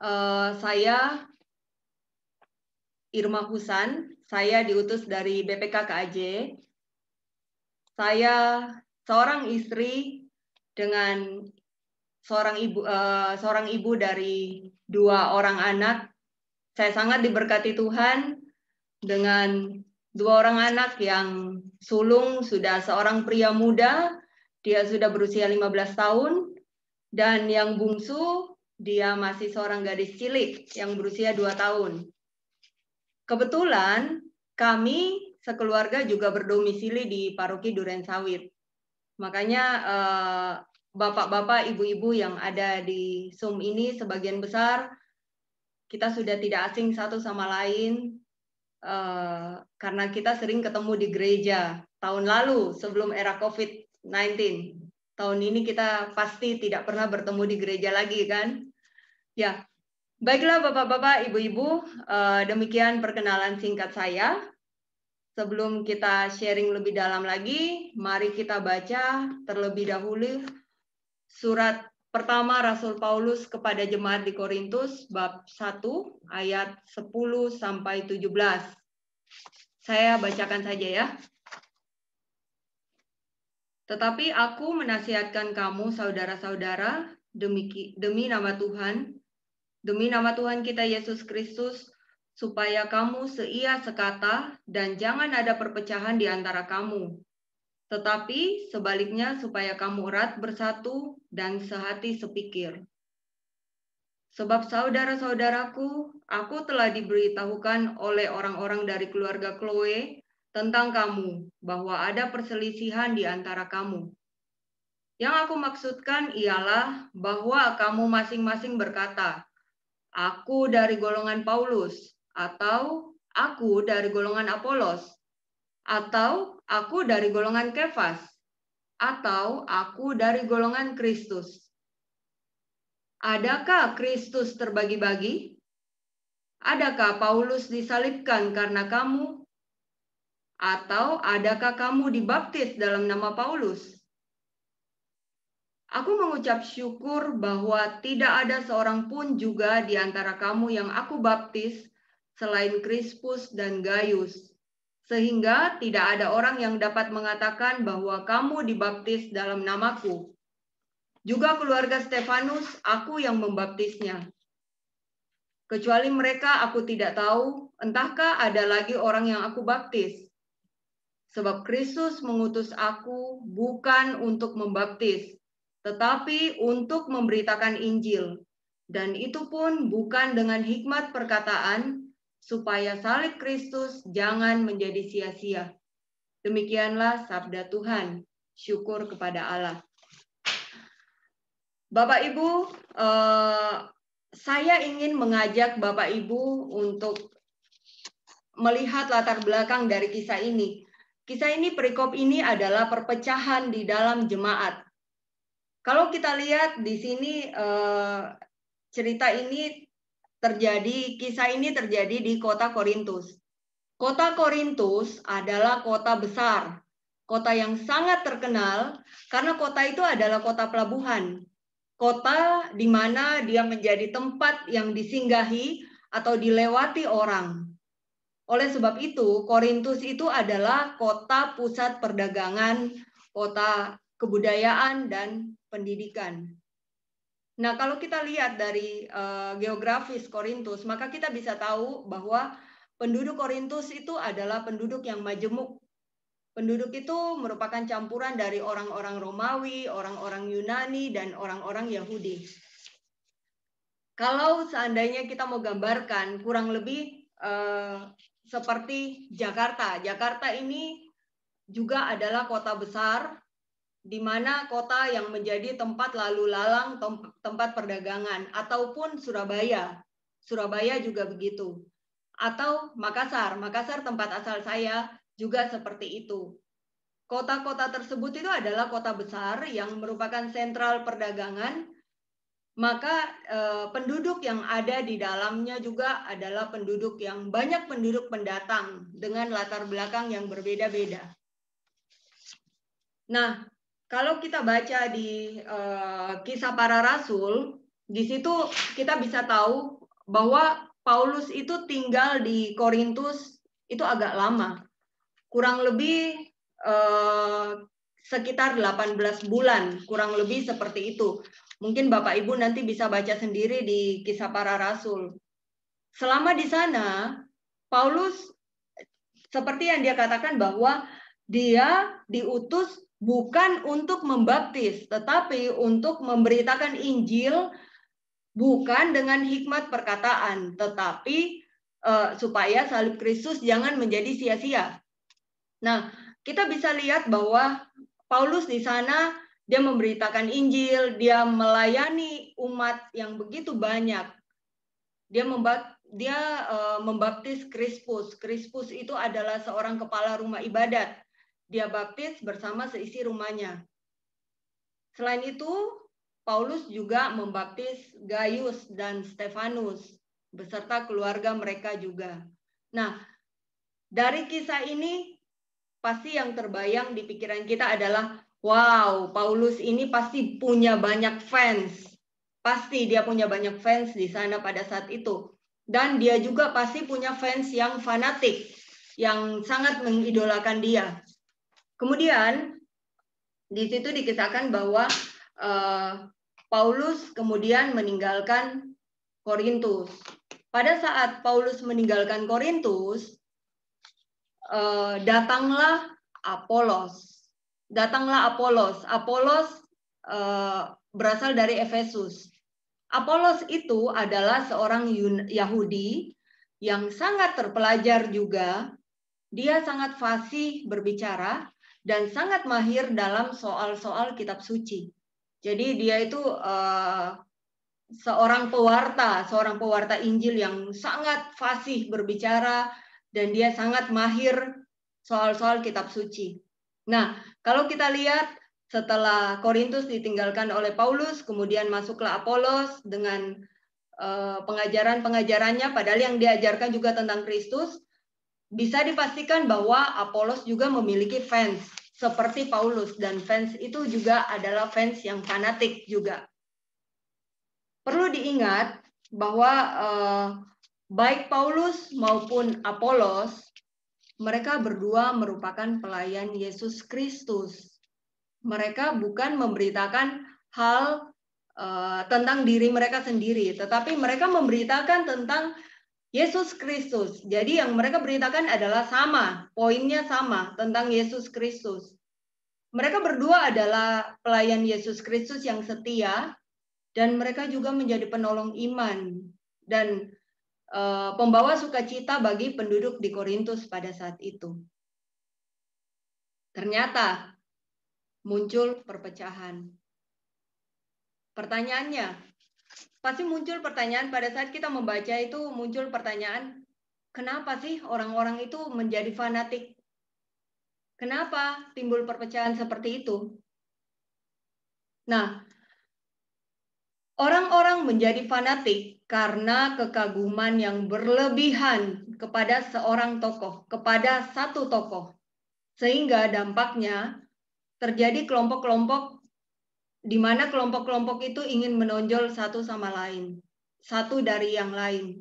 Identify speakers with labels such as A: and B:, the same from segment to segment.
A: Eh, saya Irma Husan, saya diutus dari BPK KAJ. Saya seorang istri dengan seorang ibu uh, seorang ibu dari dua orang anak. Saya sangat diberkati Tuhan dengan dua orang anak yang sulung sudah seorang pria muda, dia sudah berusia 15 tahun dan yang bungsu dia masih seorang gadis cilik yang berusia 2 tahun. Kebetulan kami sekeluarga juga berdomisili di Paroki Duren Sawit. Makanya eh, bapak-bapak, ibu-ibu yang ada di Zoom ini sebagian besar kita sudah tidak asing satu sama lain eh, karena kita sering ketemu di gereja tahun lalu sebelum era COVID-19. Tahun ini kita pasti tidak pernah bertemu di gereja lagi kan? Ya, baiklah Bapak-Bapak, Ibu-Ibu, eh, demikian perkenalan singkat saya. Sebelum kita sharing lebih dalam lagi, mari kita baca terlebih dahulu surat pertama Rasul Paulus kepada jemaat di Korintus bab 1 ayat 10 sampai 17. Saya bacakan saja ya. Tetapi aku menasihatkan kamu saudara-saudara demi, demi nama Tuhan Demi nama Tuhan kita Yesus Kristus, supaya kamu seia sekata dan jangan ada perpecahan di antara kamu. Tetapi sebaliknya supaya kamu erat bersatu dan sehati sepikir. Sebab saudara-saudaraku, aku telah diberitahukan oleh orang-orang dari keluarga Chloe tentang kamu, bahwa ada perselisihan di antara kamu. Yang aku maksudkan ialah bahwa kamu masing-masing berkata, aku dari golongan Paulus, atau aku dari golongan Apolos, atau aku dari golongan Kefas, atau aku dari golongan Kristus. Adakah Kristus terbagi-bagi? Adakah Paulus disalibkan karena kamu? Atau adakah kamu dibaptis dalam nama Paulus? Aku mengucap syukur bahwa tidak ada seorang pun juga di antara kamu yang aku baptis selain Krispus dan Gaius, sehingga tidak ada orang yang dapat mengatakan bahwa kamu dibaptis dalam namaku. Juga keluarga Stefanus, aku yang membaptisnya. Kecuali mereka, aku tidak tahu, entahkah ada lagi orang yang aku baptis. Sebab Kristus mengutus aku bukan untuk membaptis, tetapi untuk memberitakan Injil. Dan itu pun bukan dengan hikmat perkataan, supaya salib Kristus jangan menjadi sia-sia. Demikianlah sabda Tuhan. Syukur kepada Allah. Bapak Ibu, eh, saya ingin mengajak Bapak Ibu untuk melihat latar belakang dari kisah ini. Kisah ini, perikop ini adalah perpecahan di dalam jemaat kalau kita lihat di sini eh, cerita ini terjadi, kisah ini terjadi di kota Korintus. Kota Korintus adalah kota besar, kota yang sangat terkenal karena kota itu adalah kota pelabuhan. Kota di mana dia menjadi tempat yang disinggahi atau dilewati orang. Oleh sebab itu, Korintus itu adalah kota pusat perdagangan, kota kebudayaan dan pendidikan. Nah, kalau kita lihat dari uh, geografis Korintus, maka kita bisa tahu bahwa penduduk Korintus itu adalah penduduk yang majemuk. Penduduk itu merupakan campuran dari orang-orang Romawi, orang-orang Yunani, dan orang-orang Yahudi. Kalau seandainya kita mau gambarkan kurang lebih uh, seperti Jakarta. Jakarta ini juga adalah kota besar di mana kota yang menjadi tempat lalu lalang tempat perdagangan ataupun Surabaya. Surabaya juga begitu. Atau Makassar, Makassar tempat asal saya juga seperti itu. Kota-kota tersebut itu adalah kota besar yang merupakan sentral perdagangan, maka eh, penduduk yang ada di dalamnya juga adalah penduduk yang banyak penduduk pendatang dengan latar belakang yang berbeda-beda. Nah, kalau kita baca di uh, kisah para rasul, di situ kita bisa tahu bahwa Paulus itu tinggal di Korintus itu agak lama. Kurang lebih uh, sekitar 18 bulan, kurang lebih seperti itu. Mungkin Bapak Ibu nanti bisa baca sendiri di kisah para rasul. Selama di sana, Paulus seperti yang dia katakan bahwa dia diutus bukan untuk membaptis, tetapi untuk memberitakan Injil bukan dengan hikmat perkataan, tetapi uh, supaya salib Kristus jangan menjadi sia-sia. Nah, kita bisa lihat bahwa Paulus di sana dia memberitakan Injil, dia melayani umat yang begitu banyak. Dia membat dia eh, membaptis Krispus. Krispus itu adalah seorang kepala rumah ibadat dia baptis bersama seisi rumahnya. Selain itu, Paulus juga membaptis Gaius dan Stefanus beserta keluarga mereka juga. Nah, dari kisah ini pasti yang terbayang di pikiran kita adalah wow, Paulus ini pasti punya banyak fans. Pasti dia punya banyak fans di sana pada saat itu. Dan dia juga pasti punya fans yang fanatik, yang sangat mengidolakan dia. Kemudian di situ dikisahkan bahwa uh, Paulus kemudian meninggalkan Korintus. Pada saat Paulus meninggalkan Korintus, uh, datanglah Apolos. Datanglah Apolos. Apolos uh, berasal dari Efesus. Apolos itu adalah seorang Yahudi yang sangat terpelajar juga. Dia sangat fasih berbicara, dan sangat mahir dalam soal-soal kitab suci. Jadi dia itu uh, seorang pewarta, seorang pewarta Injil yang sangat fasih berbicara dan dia sangat mahir soal-soal kitab suci. Nah, kalau kita lihat setelah Korintus ditinggalkan oleh Paulus, kemudian masuklah Apolos dengan eh, pengajaran-pengajarannya padahal yang diajarkan juga tentang Kristus, bisa dipastikan bahwa Apolos juga memiliki fans seperti Paulus dan fans itu juga adalah fans yang fanatik juga. Perlu diingat bahwa eh, baik Paulus maupun Apolos mereka berdua merupakan pelayan Yesus Kristus. Mereka bukan memberitakan hal eh, tentang diri mereka sendiri, tetapi mereka memberitakan tentang Yesus Kristus. Jadi yang mereka beritakan adalah sama, poinnya sama tentang Yesus Kristus. Mereka berdua adalah pelayan Yesus Kristus yang setia dan mereka juga menjadi penolong iman dan e, pembawa sukacita bagi penduduk di Korintus pada saat itu. Ternyata muncul perpecahan. Pertanyaannya, pasti muncul pertanyaan pada saat kita membaca itu muncul pertanyaan kenapa sih orang-orang itu menjadi fanatik? Kenapa timbul perpecahan seperti itu? Nah, orang-orang menjadi fanatik karena kekaguman yang berlebihan kepada seorang tokoh, kepada satu tokoh. Sehingga dampaknya terjadi kelompok-kelompok di mana kelompok-kelompok itu ingin menonjol satu sama lain, satu dari yang lain.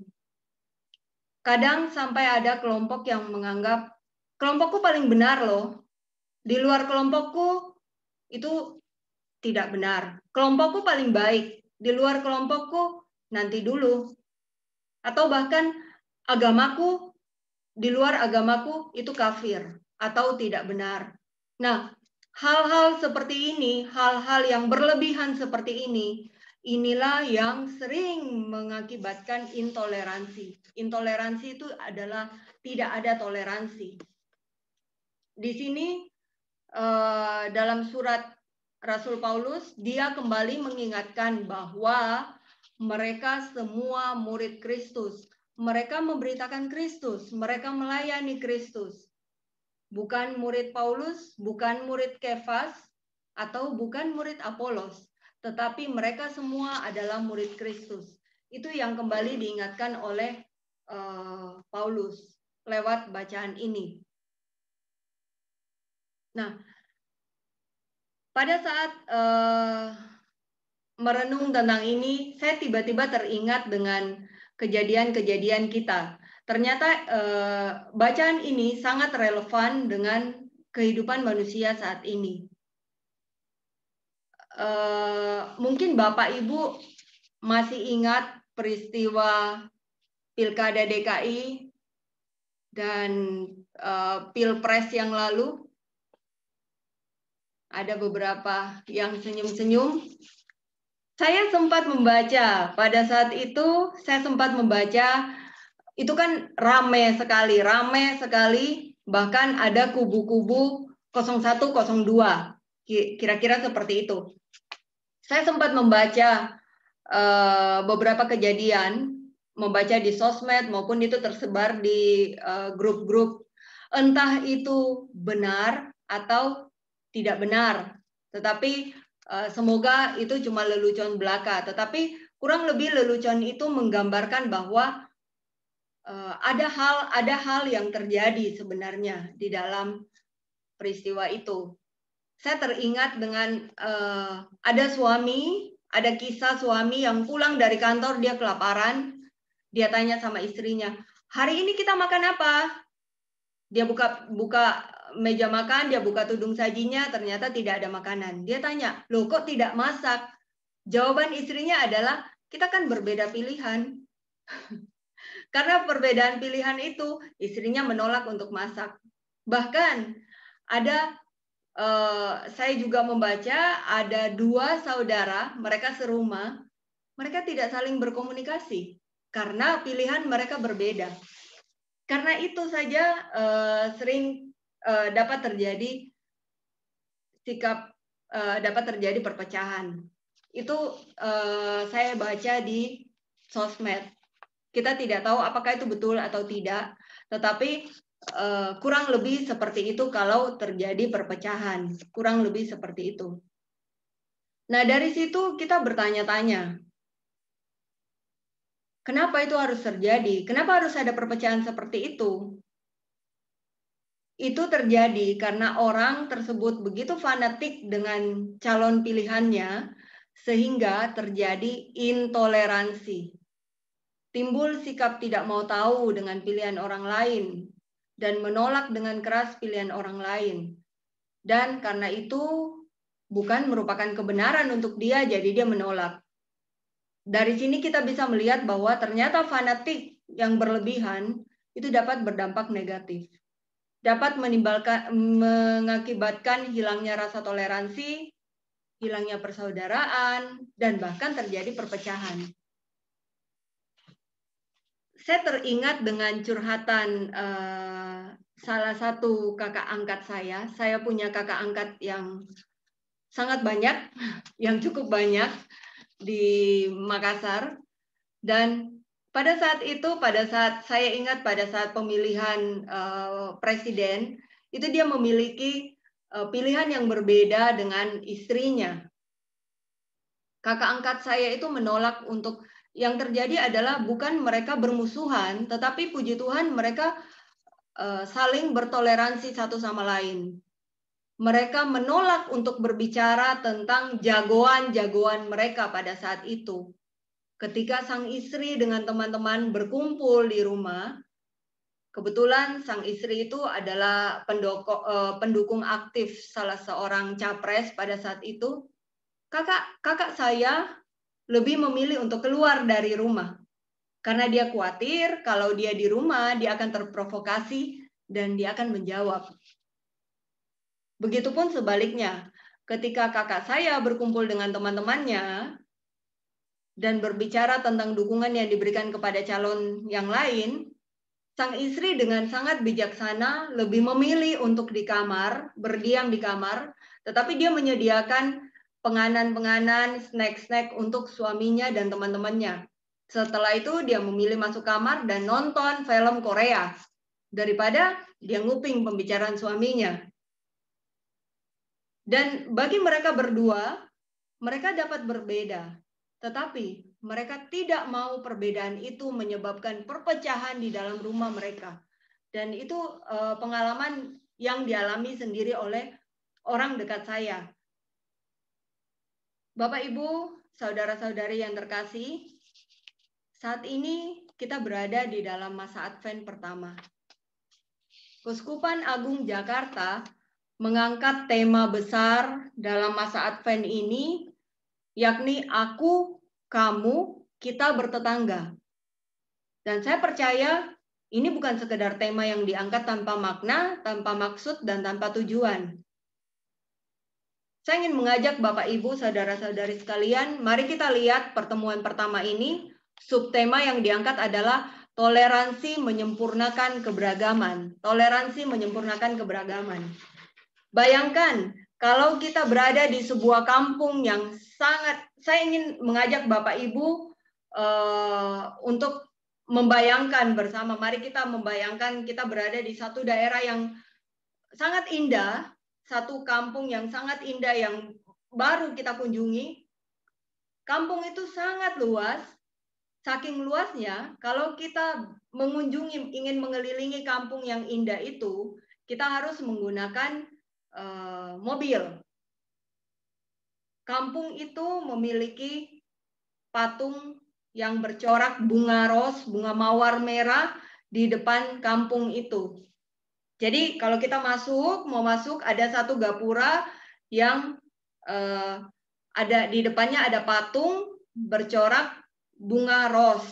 A: Kadang sampai ada kelompok yang menganggap kelompokku paling benar loh. Di luar kelompokku itu tidak benar. Kelompokku paling baik. Di luar kelompokku nanti dulu. Atau bahkan agamaku di luar agamaku itu kafir atau tidak benar. Nah, Hal-hal seperti ini, hal-hal yang berlebihan seperti ini, inilah yang sering mengakibatkan intoleransi. Intoleransi itu adalah tidak ada toleransi. Di sini eh, dalam surat Rasul Paulus, dia kembali mengingatkan bahwa mereka semua murid Kristus. Mereka memberitakan Kristus, mereka melayani Kristus bukan murid Paulus, bukan murid Kefas, atau bukan murid Apolos, tetapi mereka semua adalah murid Kristus. Itu yang kembali diingatkan oleh uh, Paulus lewat bacaan ini. Nah, pada saat uh, merenung tentang ini, saya tiba-tiba teringat dengan kejadian-kejadian kita ternyata eh, bacaan ini sangat relevan dengan kehidupan manusia saat ini. Eh, mungkin Bapak Ibu masih ingat peristiwa Pilkada DKI dan eh, Pilpres yang lalu. Ada beberapa yang senyum-senyum. Saya sempat membaca pada saat itu, saya sempat membaca itu kan rame sekali, rame sekali, bahkan ada kubu-kubu 01, 02, kira-kira seperti itu. Saya sempat membaca uh, beberapa kejadian, membaca di sosmed maupun itu tersebar di eh, grup-grup, uh, entah itu benar atau tidak benar, tetapi uh, semoga itu cuma lelucon belaka, tetapi kurang lebih lelucon itu menggambarkan bahwa Eh, ada hal ada hal yang terjadi sebenarnya di dalam peristiwa itu. Saya teringat dengan uh, ada suami, ada kisah suami yang pulang dari kantor dia kelaparan, dia tanya sama istrinya, hari ini kita makan apa? Dia buka buka meja makan, dia buka tudung sajinya, ternyata tidak ada makanan. Dia tanya, loh kok tidak masak? Jawaban istrinya adalah kita kan berbeda pilihan. Karena perbedaan pilihan itu, istrinya menolak untuk masak. Bahkan ada Uh, saya juga membaca ada dua saudara, mereka serumah, mereka tidak saling berkomunikasi karena pilihan mereka berbeda. Karena itu saja uh, sering uh, dapat terjadi sikap dapat terjadi perpecahan. Itu saya baca di sosmed. Kita tidak tahu apakah itu betul atau tidak, tetapi eh, kurang lebih seperti itu kalau terjadi perpecahan, kurang lebih seperti itu. Nah, dari situ kita bertanya-tanya, kenapa itu harus terjadi? Kenapa harus ada perpecahan seperti itu? Itu terjadi karena orang tersebut begitu fanatik dengan calon pilihannya, sehingga terjadi intoleransi timbul sikap tidak mau tahu dengan pilihan orang lain dan menolak dengan keras pilihan orang lain. Dan karena itu bukan merupakan kebenaran untuk dia, jadi dia menolak. Dari sini kita bisa melihat bahwa ternyata fanatik yang berlebihan itu dapat berdampak negatif. Dapat menimbulkan mengakibatkan hilangnya rasa toleransi, hilangnya persaudaraan, dan bahkan terjadi perpecahan saya teringat dengan curhatan uh, salah satu kakak angkat saya. Saya punya kakak angkat yang sangat banyak, yang cukup banyak di Makassar. Dan pada saat itu, pada saat saya ingat pada saat pemilihan uh, presiden, itu dia memiliki uh, pilihan yang berbeda dengan istrinya. Kakak angkat saya itu menolak untuk yang terjadi adalah bukan mereka bermusuhan, tetapi puji Tuhan mereka eh, saling bertoleransi satu sama lain. Mereka menolak untuk berbicara tentang jagoan-jagoan mereka pada saat itu. Ketika sang istri dengan teman-teman berkumpul di rumah, kebetulan sang istri itu adalah pendoko, eh, pendukung aktif salah seorang capres pada saat itu. Kakak, kakak saya lebih memilih untuk keluar dari rumah karena dia khawatir kalau dia di rumah dia akan terprovokasi dan dia akan menjawab. Begitupun sebaliknya, ketika kakak saya berkumpul dengan teman-temannya dan berbicara tentang dukungan yang diberikan kepada calon yang lain, sang istri dengan sangat bijaksana lebih memilih untuk di kamar, berdiam di kamar, tetapi dia menyediakan penganan-penganan, snack-snack untuk suaminya dan teman-temannya. Setelah itu dia memilih masuk kamar dan nonton film Korea daripada dia nguping pembicaraan suaminya. Dan bagi mereka berdua, mereka dapat berbeda, tetapi mereka tidak mau perbedaan itu menyebabkan perpecahan di dalam rumah mereka. Dan itu eh, pengalaman yang dialami sendiri oleh orang dekat saya Bapak Ibu, saudara-saudari yang terkasih, saat ini kita berada di dalam masa Advent pertama. Keuskupan Agung Jakarta mengangkat tema besar dalam masa Advent ini, yakni aku, kamu, kita bertetangga. Dan saya percaya ini bukan sekedar tema yang diangkat tanpa makna, tanpa maksud, dan tanpa tujuan. Saya ingin mengajak Bapak Ibu, saudara-saudari sekalian, mari kita lihat pertemuan pertama ini. Subtema yang diangkat adalah toleransi menyempurnakan keberagaman. Toleransi menyempurnakan keberagaman. Bayangkan kalau kita berada di sebuah kampung yang sangat saya ingin mengajak Bapak Ibu uh, untuk membayangkan bersama. Mari kita membayangkan kita berada di satu daerah yang sangat indah satu kampung yang sangat indah yang baru kita kunjungi. Kampung itu sangat luas, saking luasnya kalau kita mengunjungi ingin mengelilingi kampung yang indah itu, kita harus menggunakan uh, mobil. Kampung itu memiliki patung yang bercorak bunga ros, bunga mawar merah di depan kampung itu. Jadi kalau kita masuk, mau masuk ada satu gapura yang eh, ada di depannya ada patung bercorak bunga ros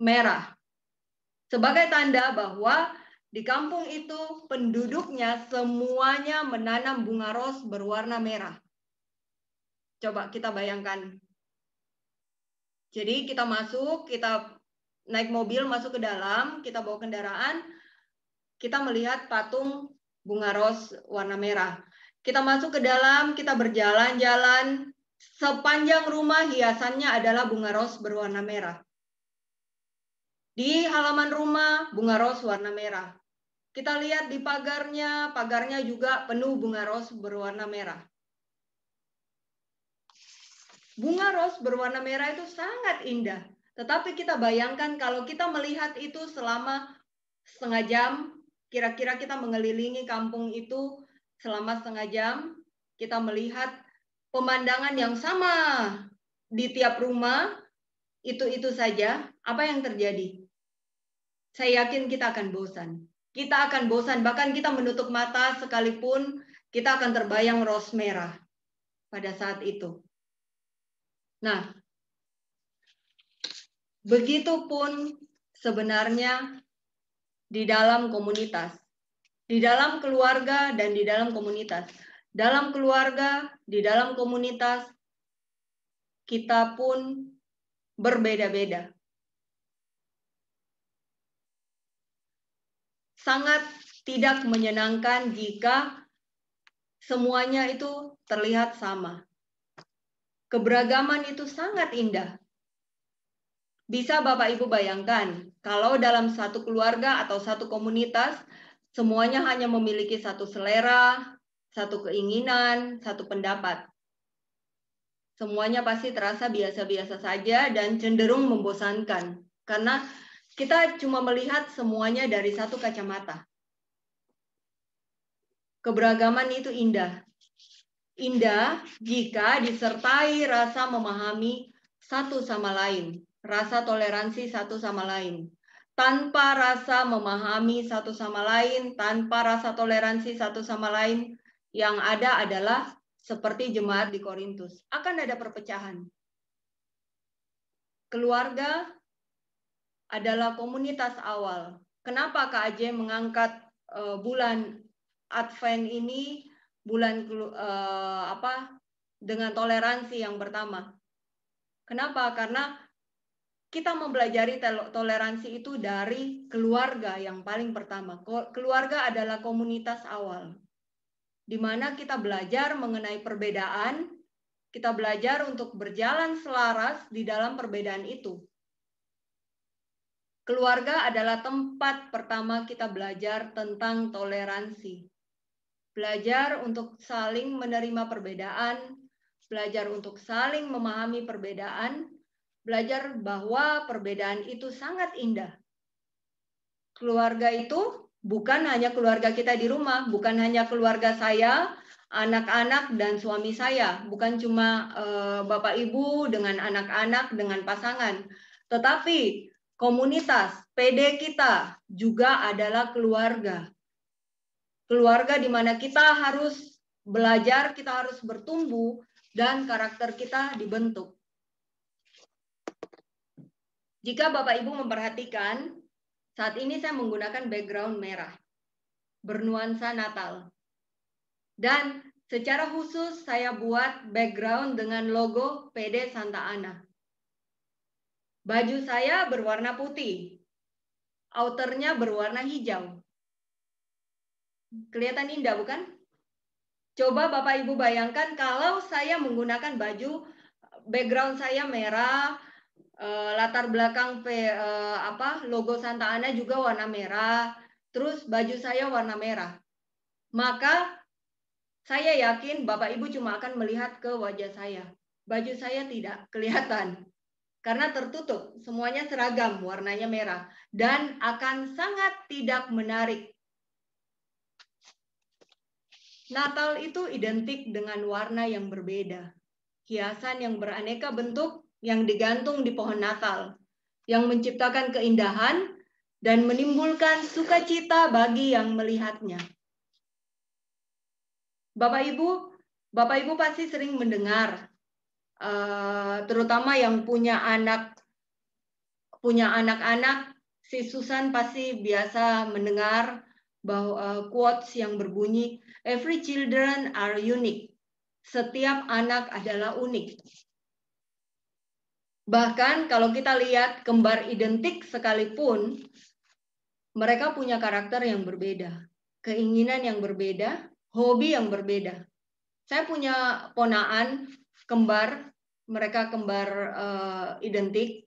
A: merah. Sebagai tanda bahwa di kampung itu penduduknya semuanya menanam bunga ros berwarna merah. Coba kita bayangkan. Jadi kita masuk, kita naik mobil masuk ke dalam, kita bawa kendaraan, kita melihat patung bunga ros warna merah. Kita masuk ke dalam, kita berjalan-jalan. Sepanjang rumah hiasannya adalah bunga ros berwarna merah. Di halaman rumah, bunga ros warna merah. Kita lihat di pagarnya, pagarnya juga penuh bunga ros berwarna merah. Bunga ros berwarna merah itu sangat indah. Tetapi kita bayangkan kalau kita melihat itu selama setengah jam, Kira-kira kita mengelilingi kampung itu selama setengah jam, kita melihat pemandangan yang sama di tiap rumah, itu-itu saja, apa yang terjadi? Saya yakin kita akan bosan. Kita akan bosan, bahkan kita menutup mata sekalipun kita akan terbayang ros merah pada saat itu. Nah, begitu pun sebenarnya di dalam komunitas, di dalam keluarga dan di dalam komunitas. Dalam keluarga, di dalam komunitas, kita pun berbeda-beda. Sangat tidak menyenangkan jika semuanya itu terlihat sama. Keberagaman itu sangat indah, bisa Bapak Ibu bayangkan, kalau dalam satu keluarga atau satu komunitas, semuanya hanya memiliki satu selera, satu keinginan, satu pendapat. Semuanya pasti terasa biasa-biasa saja dan cenderung membosankan. Karena kita cuma melihat semuanya dari satu kacamata. Keberagaman itu indah. Indah jika disertai rasa memahami satu sama lain rasa toleransi satu sama lain. Tanpa rasa memahami satu sama lain, tanpa rasa toleransi satu sama lain, yang ada adalah seperti jemaat di Korintus. Akan ada perpecahan. Keluarga adalah komunitas awal. Kenapa KAJ mengangkat eh, bulan Advent ini bulan uh, apa dengan toleransi yang pertama? Kenapa? Karena kita mempelajari toleransi itu dari keluarga yang paling pertama. Keluarga adalah komunitas awal, di mana kita belajar mengenai perbedaan, kita belajar untuk berjalan selaras di dalam perbedaan itu. Keluarga adalah tempat pertama kita belajar tentang toleransi. Belajar untuk saling menerima perbedaan, belajar untuk saling memahami perbedaan, belajar bahwa perbedaan itu sangat indah. Keluarga itu bukan hanya keluarga kita di rumah, bukan hanya keluarga saya, anak-anak dan suami saya, bukan cuma eh, bapak ibu dengan anak-anak dengan pasangan, tetapi komunitas PD kita juga adalah keluarga. Keluarga di mana kita harus belajar, kita harus bertumbuh dan karakter kita dibentuk. Jika Bapak Ibu memperhatikan, saat ini saya menggunakan background merah, bernuansa Natal. Dan secara khusus saya buat background dengan logo PD Santa Ana. Baju saya berwarna putih, outernya berwarna hijau. Kelihatan indah bukan? Coba Bapak Ibu bayangkan kalau saya menggunakan baju background saya merah, Eh, latar belakang P, uh, apa logo Santa Ana juga warna merah, terus baju saya warna merah. Maka saya yakin Bapak Ibu cuma akan melihat ke wajah saya. Baju saya tidak kelihatan karena tertutup, semuanya seragam, warnanya merah dan akan sangat tidak menarik. Natal itu identik dengan warna yang berbeda, hiasan yang beraneka bentuk, yang digantung di pohon Natal, yang menciptakan keindahan dan menimbulkan sukacita bagi yang melihatnya. Bapak Ibu, Bapak Ibu pasti sering mendengar, eh, terutama yang punya anak, punya anak-anak, si Susan pasti biasa mendengar bahwa eh, quotes yang berbunyi, "Every children are unique." Setiap anak adalah unik. Bahkan kalau kita lihat kembar identik sekalipun, mereka punya karakter yang berbeda, keinginan yang berbeda, hobi yang berbeda. Saya punya ponaan kembar, mereka kembar uh, identik.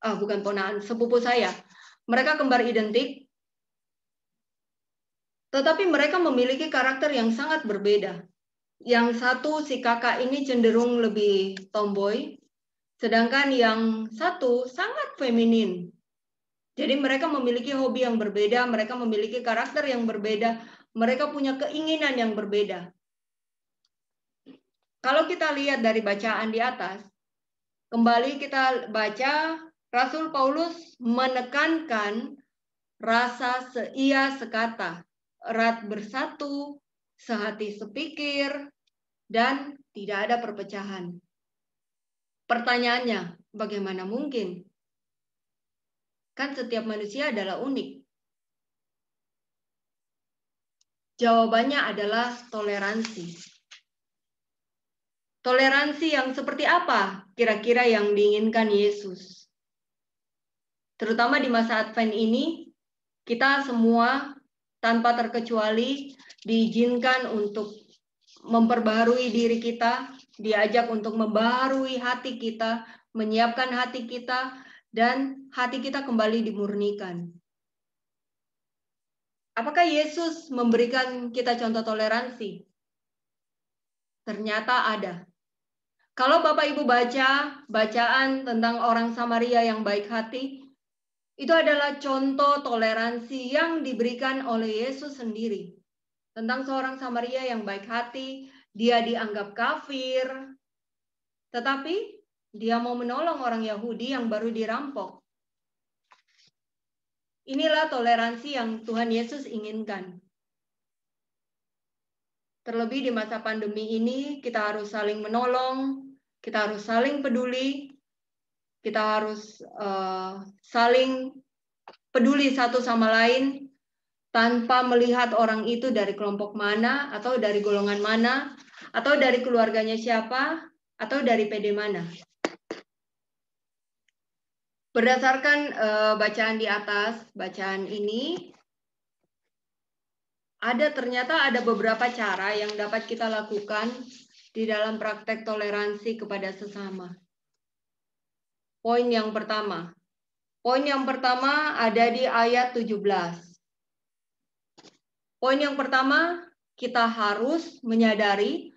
A: Ah, bukan ponaan, sepupu saya. Mereka kembar identik, tetapi mereka memiliki karakter yang sangat berbeda. Yang satu si kakak ini cenderung lebih tomboy, Sedangkan yang satu sangat feminin. Jadi mereka memiliki hobi yang berbeda, mereka memiliki karakter yang berbeda, mereka punya keinginan yang berbeda. Kalau kita lihat dari bacaan di atas, kembali kita baca Rasul Paulus menekankan rasa seia sekata, erat bersatu, sehati sepikir, dan tidak ada perpecahan. Pertanyaannya, bagaimana mungkin? Kan setiap manusia adalah unik. Jawabannya adalah toleransi. Toleransi yang seperti apa kira-kira yang diinginkan Yesus? Terutama di masa Advent ini, kita semua tanpa terkecuali diizinkan untuk memperbarui diri kita diajak untuk membarui hati kita, menyiapkan hati kita, dan hati kita kembali dimurnikan. Apakah Yesus memberikan kita contoh toleransi? Ternyata ada. Kalau Bapak Ibu baca bacaan tentang orang Samaria yang baik hati, itu adalah contoh toleransi yang diberikan oleh Yesus sendiri. Tentang seorang Samaria yang baik hati, dia dianggap kafir, tetapi dia mau menolong orang Yahudi yang baru dirampok. Inilah toleransi yang Tuhan Yesus inginkan. Terlebih di masa pandemi ini, kita harus saling menolong, kita harus saling peduli, kita harus uh, saling peduli satu sama lain tanpa melihat orang itu dari kelompok mana atau dari golongan mana, atau dari keluarganya siapa? Atau dari PD mana? Berdasarkan eh, bacaan di atas, bacaan ini ada ternyata ada beberapa cara yang dapat kita lakukan di dalam praktek toleransi kepada sesama. Poin yang pertama. Poin yang pertama ada di ayat 17. Poin yang pertama, kita harus menyadari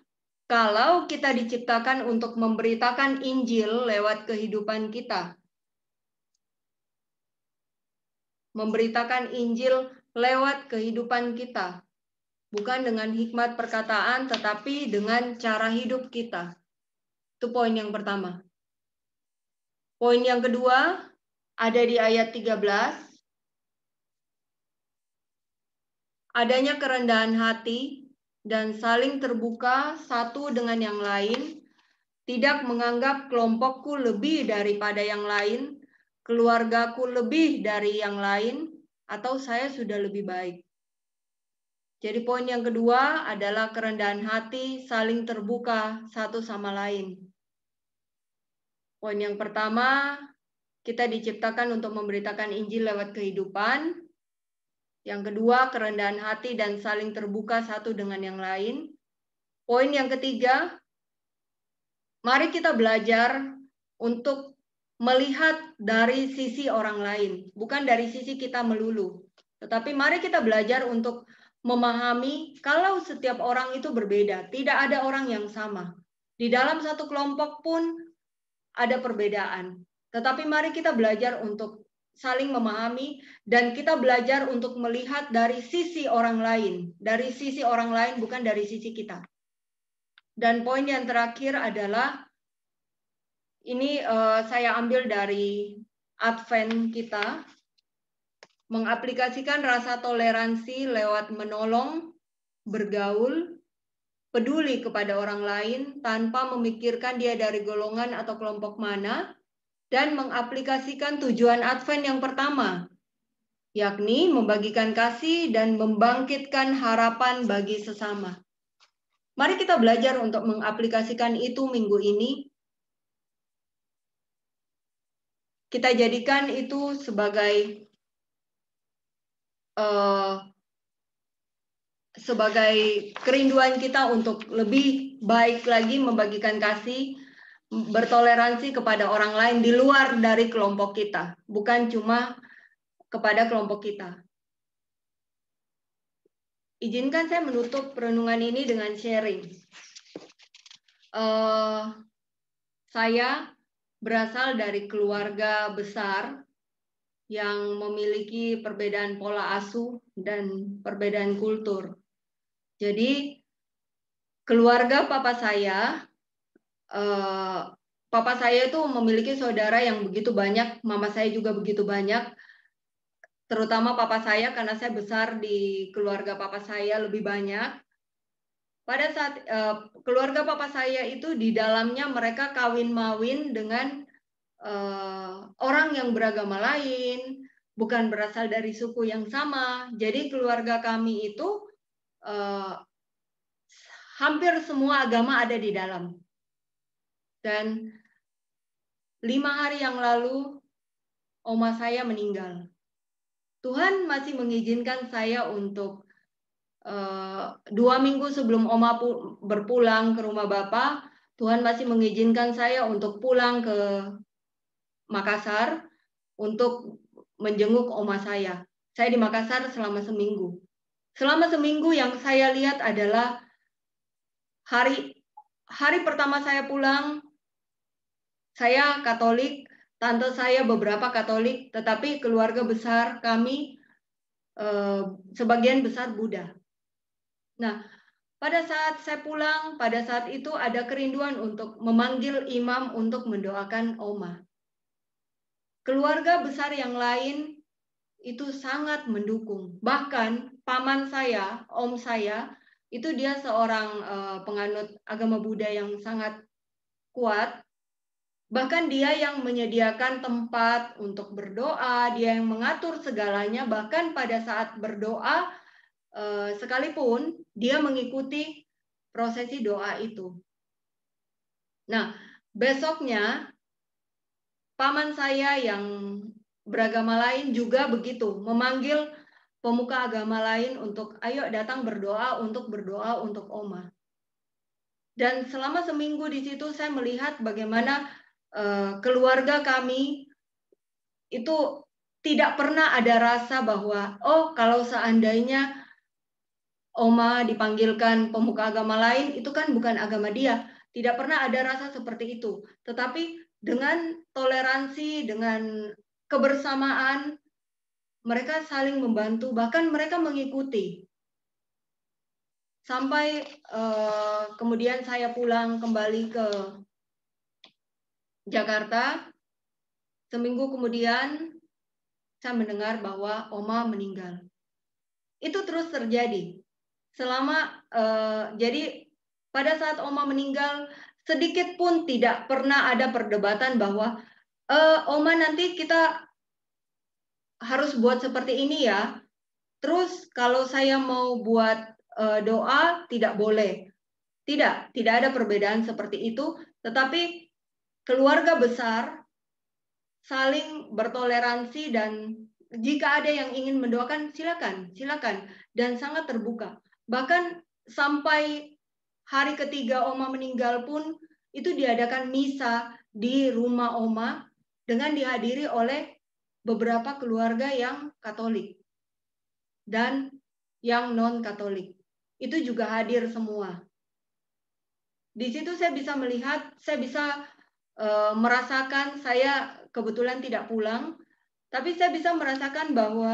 A: kalau kita diciptakan untuk memberitakan Injil lewat kehidupan kita. Memberitakan Injil lewat kehidupan kita, bukan dengan hikmat perkataan, tetapi dengan cara hidup kita. Itu poin yang pertama. Poin yang kedua ada di ayat 13. adanya kerendahan hati dan saling terbuka satu dengan yang lain, tidak menganggap kelompokku lebih daripada yang lain, keluargaku lebih dari yang lain, atau saya sudah lebih baik. Jadi poin yang kedua adalah kerendahan hati, saling terbuka satu sama lain. Poin yang pertama, kita diciptakan untuk memberitakan Injil lewat kehidupan. Yang kedua, kerendahan hati dan saling terbuka satu dengan yang lain. Poin yang ketiga, mari kita belajar untuk melihat dari sisi orang lain, bukan dari sisi kita melulu. Tetapi mari kita belajar untuk memahami kalau setiap orang itu berbeda, tidak ada orang yang sama. Di dalam satu kelompok pun ada perbedaan. Tetapi mari kita belajar untuk saling memahami dan kita belajar untuk melihat dari sisi orang lain, dari sisi orang lain bukan dari sisi kita. Dan poin yang terakhir adalah ini uh, saya ambil dari Advent kita mengaplikasikan rasa toleransi lewat menolong, bergaul, peduli kepada orang lain tanpa memikirkan dia dari golongan atau kelompok mana, dan mengaplikasikan tujuan Advent yang pertama, yakni membagikan kasih dan membangkitkan harapan bagi sesama. Mari kita belajar untuk mengaplikasikan itu minggu ini. Kita jadikan itu sebagai uh, sebagai kerinduan kita untuk lebih baik lagi membagikan kasih bertoleransi kepada orang lain di luar dari kelompok kita, bukan cuma kepada kelompok kita. Izinkan saya menutup perenungan ini dengan sharing. Uh, saya berasal dari keluarga besar yang memiliki perbedaan pola asuh dan perbedaan kultur. Jadi, keluarga papa saya Eh, papa saya itu memiliki saudara yang begitu banyak, mama saya juga begitu banyak, terutama papa saya karena saya besar di keluarga papa saya lebih banyak. Pada saat uh, keluarga papa saya itu di dalamnya mereka kawin mawin dengan uh, orang yang beragama lain, bukan berasal dari suku yang sama. Jadi keluarga kami itu uh, hampir semua agama ada di dalam dan lima hari yang lalu, oma saya meninggal. Tuhan masih mengizinkan saya untuk uh, dua minggu sebelum oma berpulang ke rumah bapak, Tuhan masih mengizinkan saya untuk pulang ke Makassar untuk menjenguk oma saya. Saya di Makassar selama seminggu. Selama seminggu yang saya lihat adalah hari hari pertama saya pulang saya Katolik, tante saya beberapa Katolik, tetapi keluarga besar kami eh, sebagian besar Buddha. Nah, pada saat saya pulang, pada saat itu ada kerinduan untuk memanggil imam untuk mendoakan Oma. Keluarga besar yang lain itu sangat mendukung. Bahkan paman saya, om saya, itu dia seorang eh, penganut agama Buddha yang sangat kuat. Bahkan dia yang menyediakan tempat untuk berdoa, dia yang mengatur segalanya, bahkan pada saat berdoa eh, sekalipun dia mengikuti prosesi doa itu. Nah, besoknya paman saya yang beragama lain juga begitu, memanggil pemuka agama lain untuk ayo datang berdoa untuk berdoa untuk Oma. Dan selama seminggu di situ saya melihat bagaimana Eh, keluarga kami itu tidak pernah ada rasa bahwa oh kalau seandainya Oma dipanggilkan pemuka agama lain itu kan bukan agama dia. Tidak pernah ada rasa seperti itu. Tetapi dengan toleransi, dengan kebersamaan, mereka saling membantu, bahkan mereka mengikuti. Sampai uh, kemudian saya pulang kembali ke Jakarta. Seminggu kemudian saya mendengar bahwa Oma meninggal. Itu terus terjadi. Selama eh, jadi pada saat Oma meninggal sedikit pun tidak pernah ada perdebatan bahwa eh, Oma nanti kita harus buat seperti ini ya. Terus kalau saya mau buat eh, doa tidak boleh. Tidak, tidak ada perbedaan seperti itu, tetapi keluarga besar saling bertoleransi dan jika ada yang ingin mendoakan silakan, silakan dan sangat terbuka. Bahkan sampai hari ketiga Oma meninggal pun itu diadakan misa di rumah Oma dengan dihadiri oleh beberapa keluarga yang Katolik dan yang non-Katolik. Itu juga hadir semua. Di situ saya bisa melihat, saya bisa Eh, merasakan saya kebetulan tidak pulang, tapi saya bisa merasakan bahwa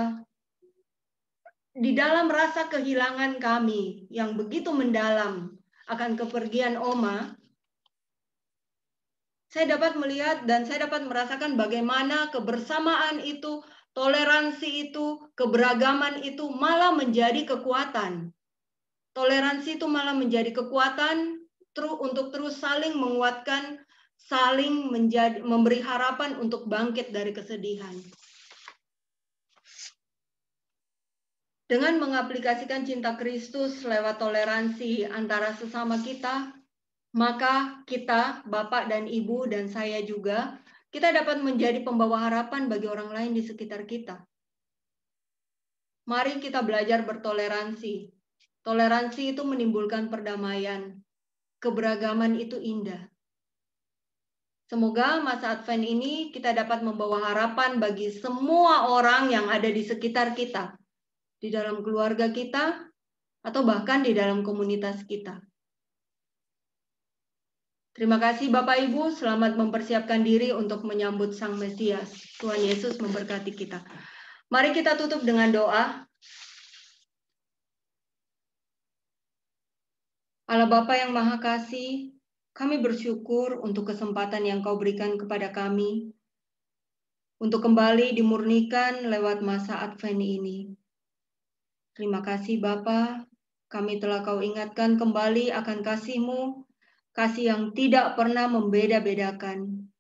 A: di dalam rasa kehilangan kami yang begitu mendalam akan kepergian Oma, saya dapat melihat dan saya dapat merasakan bagaimana kebersamaan itu, toleransi itu, keberagaman itu malah menjadi kekuatan. Toleransi itu malah menjadi kekuatan untuk terus saling menguatkan saling menjadi, memberi harapan untuk bangkit dari kesedihan. Dengan mengaplikasikan cinta Kristus lewat toleransi antara sesama kita, maka kita, Bapak dan Ibu dan saya juga, kita dapat menjadi pembawa harapan bagi orang lain di sekitar kita. Mari kita belajar bertoleransi. Toleransi itu menimbulkan perdamaian. Keberagaman itu indah. Semoga masa Advent ini kita dapat membawa harapan bagi semua orang yang ada di sekitar kita, di dalam keluarga kita, atau bahkan di dalam komunitas kita. Terima kasih Bapak Ibu, selamat mempersiapkan diri untuk menyambut Sang Mesias. Tuhan Yesus memberkati kita. Mari kita tutup dengan doa. Allah Bapa yang Maha Kasih, kami bersyukur untuk kesempatan yang kau berikan kepada kami untuk kembali dimurnikan lewat masa Advent ini. Terima kasih Bapa, kami telah kau ingatkan kembali akan kasihmu, kasih yang tidak pernah membeda-bedakan.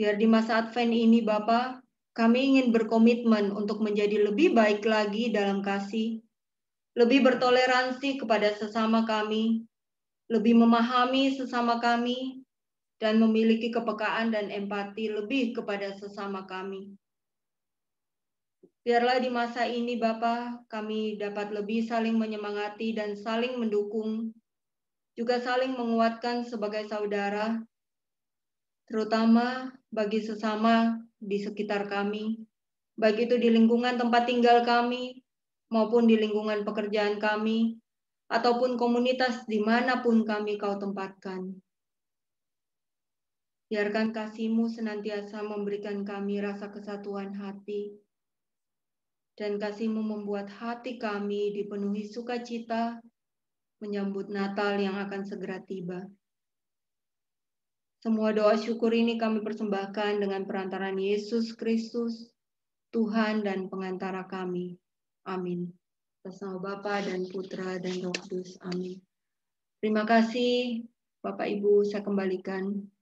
A: Biar di masa Advent ini Bapa, kami ingin berkomitmen untuk menjadi lebih baik lagi dalam kasih, lebih bertoleransi kepada sesama kami, lebih memahami sesama kami, dan memiliki kepekaan dan empati lebih kepada sesama kami. Biarlah di masa ini bapak kami dapat lebih saling menyemangati dan saling mendukung, juga saling menguatkan sebagai saudara, terutama bagi sesama di sekitar kami, baik itu di lingkungan tempat tinggal kami maupun di lingkungan pekerjaan kami, ataupun komunitas dimanapun kami kau tempatkan. Biarkan kasihmu senantiasa memberikan kami rasa kesatuan hati, dan kasihmu membuat hati kami dipenuhi sukacita menyambut Natal yang akan segera tiba. Semua doa syukur ini kami persembahkan dengan perantaraan Yesus Kristus, Tuhan dan pengantara kami. Amin atas nama Bapa dan Putra dan Roh Kudus. Amin. Terima kasih Bapak Ibu, saya kembalikan